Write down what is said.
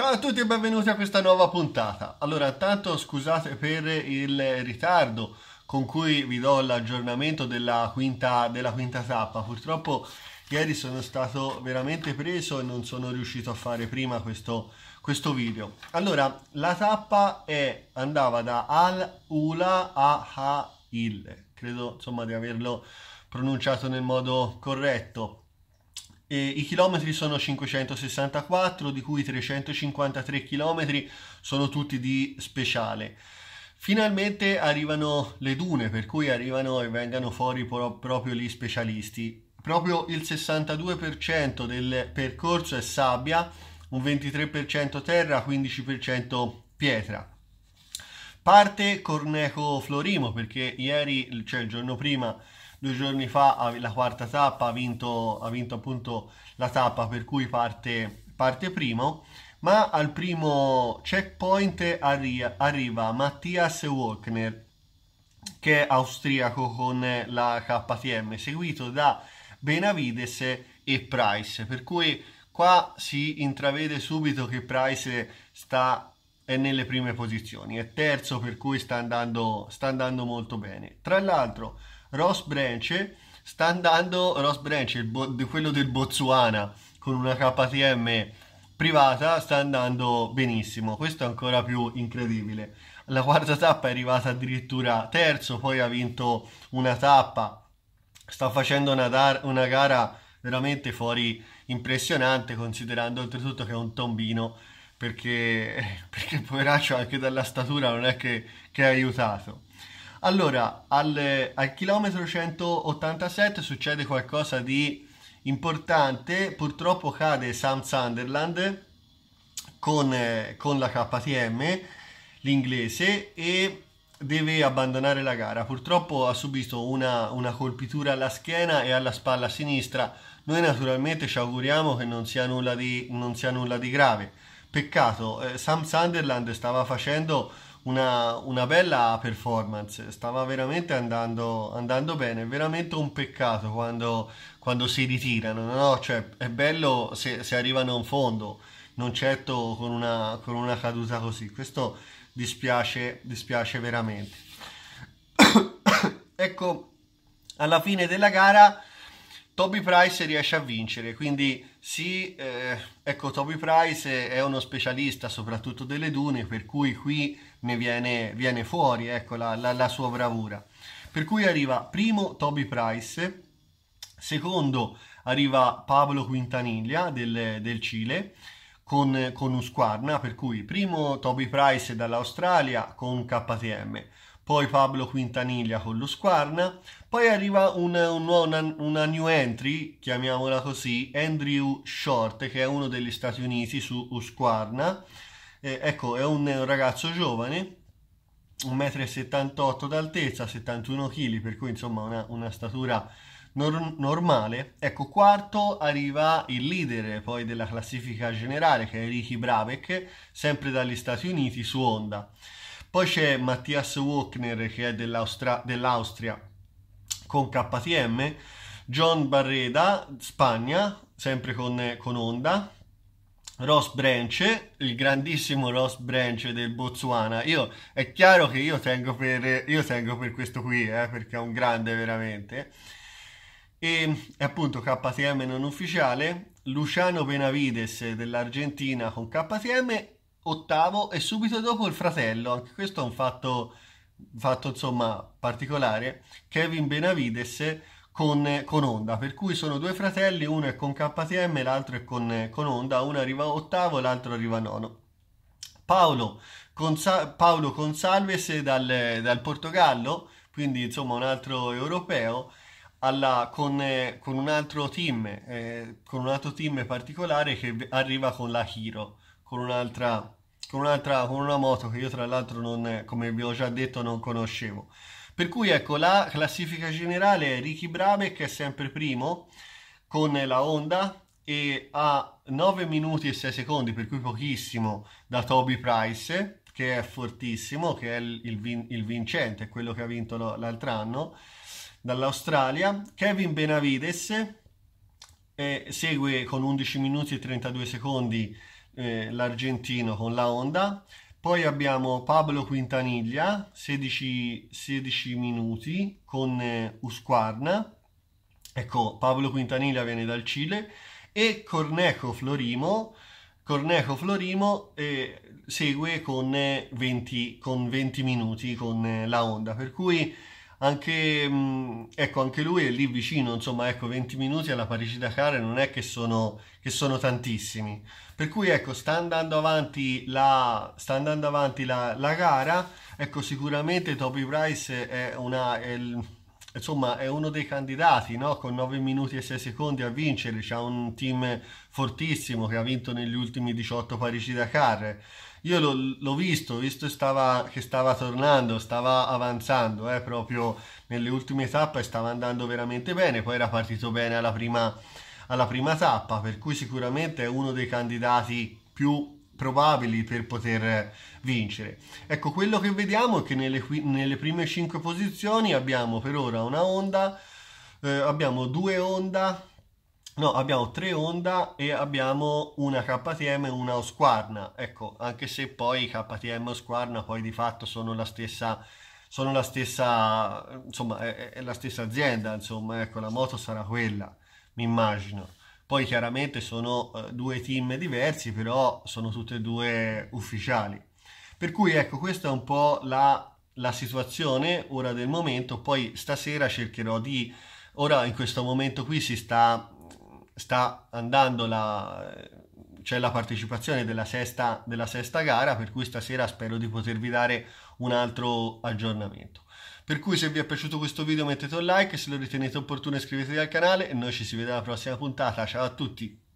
Ciao a tutti e benvenuti a questa nuova puntata. Allora, intanto scusate per il ritardo con cui vi do l'aggiornamento della quinta, della quinta tappa. Purtroppo ieri sono stato veramente preso e non sono riuscito a fare prima questo, questo video. Allora, la tappa è, andava da Al-Ula a Ha-Il. Credo insomma di averlo pronunciato nel modo corretto e I chilometri sono 564, di cui 353 chilometri sono tutti di speciale. Finalmente arrivano le dune, per cui arrivano e vengano fuori pro- proprio gli specialisti. Proprio il 62% del percorso è sabbia, un 23% terra, 15% pietra. Parte Corneco Florimo perché ieri, cioè il giorno prima, due giorni fa la quarta tappa, ha vinto, ha vinto appunto la tappa per cui parte, parte primo, ma al primo checkpoint arri- arriva Mattias Walkner che è austriaco con la KTM, seguito da Benavides e Price, per cui qua si intravede subito che Price sta è nelle prime posizioni, è terzo per cui sta andando, sta andando molto bene. Tra l'altro Ross Branch sta andando, Ross Branch, bo- quello del Botswana, con una KTM privata, sta andando benissimo. Questo è ancora più incredibile. La quarta tappa è arrivata addirittura terzo, poi ha vinto una tappa. Sta facendo una, dar- una gara veramente fuori impressionante, considerando oltretutto che è un tombino perché, perché poveraccio anche dalla statura non è che, che ha aiutato. Allora, al, al chilometro 187 succede qualcosa di importante, purtroppo cade Sam Sunderland con, con la KTM, l'inglese, e deve abbandonare la gara. Purtroppo ha subito una, una, colpitura alla schiena e alla spalla sinistra. Noi naturalmente ci auguriamo che non sia nulla di, sia nulla di grave. Peccato, eh, Sam Sunderland stava facendo una, una, bella performance, stava veramente andando, andando bene, è veramente un peccato quando, quando si ritirano, no? cioè, è bello se, se, arrivano in fondo, non certo con una, con una caduta così, questo dispiace, dispiace veramente. ecco, alla fine della gara Toby Price riesce a vincere, quindi sì, eh, ecco Toby Price è uno specialista soprattutto delle dune, per cui qui ne viene, viene fuori ecco, la, la, la, sua bravura. Per cui arriva primo Toby Price, secondo arriva Pablo Quintaniglia del, del Cile, con, con Usquarna, per cui primo Toby Price dall'Australia con KTM, poi Pablo Quintaniglia con l'Usquarna, poi arriva un, una, una, new entry, chiamiamola così, Andrew Short, che è uno degli Stati Uniti su Usquarna, eh, ecco, è un ragazzo giovane, 1,78 m d'altezza, 71 kg, per cui insomma una, una statura nor- normale. Ecco, quarto arriva il leader poi della classifica generale, che è Ricky Brabeck, sempre dagli Stati Uniti, su Honda. Poi c'è Mattias Wachner, che è dell'Austra- dell'Austria, con KTM. John Barreda, Spagna, sempre con, con Honda. Ross Branch, il grandissimo Ross Branch del Botswana. Io, è chiaro che io tengo per, io tengo per questo qui, eh, perché è un grande veramente. E appunto KTM non ufficiale, Luciano Benavides dell'Argentina con KTM, ottavo e subito dopo il fratello. Anche questo è un fatto, fatto insomma particolare. Kevin Benavides con, con, Honda, per cui sono due fratelli, uno è con KTM, l'altro è con, con Honda, uno arriva ottavo, l'altro arriva nono. Paolo, Consa- Paolo Consalves dal, dal, Portogallo, quindi insomma un altro europeo, alla, con, con, un altro team, eh, con un altro team particolare che arriva con la Hiro, con un'altra, con un'altra con una moto che io tra l'altro non, come vi ho già detto non conoscevo. Per cui ecco la classifica generale è Ricky che è sempre primo con la Honda e a 9 minuti e 6 secondi, per cui pochissimo, da Toby Price, che è fortissimo, che è il, vin- il vincente, quello che ha vinto lo- l'altro anno, dall'Australia. Kevin Benavides eh, segue con 11 minuti e 32 secondi eh, l'argentino con la Honda. Poi abbiamo Pablo Quintaniglia, 16, 16 minuti con eh, Usquarna. Ecco, Pablo Quintaniglia viene dal Cile e Corneco Florimo, Corneco Florimo eh, segue con 20, eh, con 20, minuti con eh, la Honda, per cui anche, ecco, anche lui è lì vicino, insomma, ecco, 20 minuti alla Parigi Care non è che sono, che sono, tantissimi. Per cui, ecco, sta andando avanti la, sta andando avanti la, la gara, ecco, sicuramente Toby Price è una... È il, insomma è uno dei candidati no? con 9 minuti e 6 secondi a vincere, c'ha un team fortissimo che ha vinto negli ultimi 18 Parigi Dakar. Io l'ho visto, visto stava, che stava tornando, stava avanzando eh, proprio nelle ultime tappe, stava andando veramente bene, poi era partito bene alla prima, alla prima tappa, per cui sicuramente è uno dei candidati più probabili per poter vincere. Ecco, quello che vediamo è che nelle, nelle prime 5 posizioni abbiamo per ora una Honda, eh, abbiamo due Honda, no, abbiamo tre Honda e abbiamo una KTM e una Osquarna. Ecco, anche se poi KTM e Osquarna poi di fatto sono la stessa sono la stessa, insomma, è, è la stessa azienda, insomma, ecco, la moto sarà quella, mi immagino. Poi chiaramente sono eh, due team diversi, però sono tutte e due ufficiali. Per cui ecco, questa è un po' la, la situazione ora del momento, poi stasera cercherò di... Ora in questo momento qui si sta, sta andando la, c'è la partecipazione della sesta, della sesta gara, per cui stasera spero di potervi dare un altro aggiornamento. Per cui se vi è piaciuto questo video mettete un like, se lo ritenete opportuno iscrivetevi al canale e noi ci si vede alla prossima puntata. Ciao a tutti!